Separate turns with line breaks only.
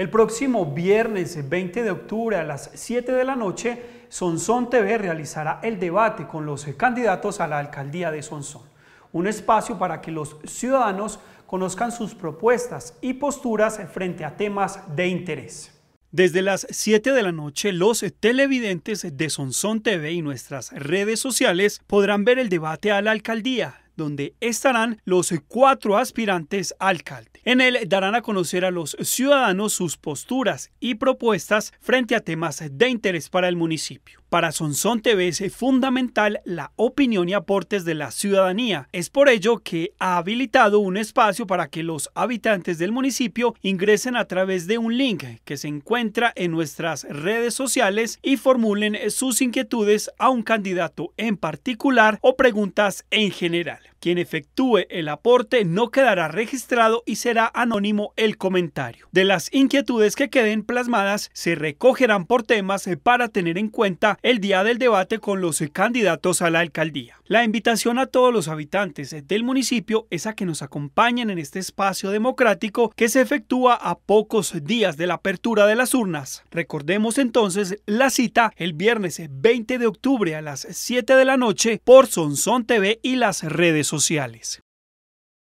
El próximo viernes 20 de octubre a las 7 de la noche, Sonsón TV realizará el debate con los candidatos a la alcaldía de Sonsón. Un espacio para que los ciudadanos conozcan sus propuestas y posturas frente a temas de interés. Desde las 7 de la noche, los televidentes de Sonsón TV y nuestras redes sociales podrán ver el debate a la alcaldía donde estarán los cuatro aspirantes alcalde. En él darán a conocer a los ciudadanos sus posturas y propuestas frente a temas de interés para el municipio. Para Sonson TV es fundamental la opinión y aportes de la ciudadanía. Es por ello que ha habilitado un espacio para que los habitantes del municipio ingresen a través de un link que se encuentra en nuestras redes sociales y formulen sus inquietudes a un candidato en particular o preguntas en general. Quien efectúe el aporte no quedará registrado y será anónimo el comentario. De las inquietudes que queden plasmadas se recogerán por temas para tener en cuenta el día del debate con los candidatos a la alcaldía. La invitación a todos los habitantes del municipio es a que nos acompañen en este espacio democrático que se efectúa a pocos días de la apertura de las urnas. Recordemos entonces la cita el viernes 20 de octubre a las 7 de la noche por Sonson TV y las redes sociales.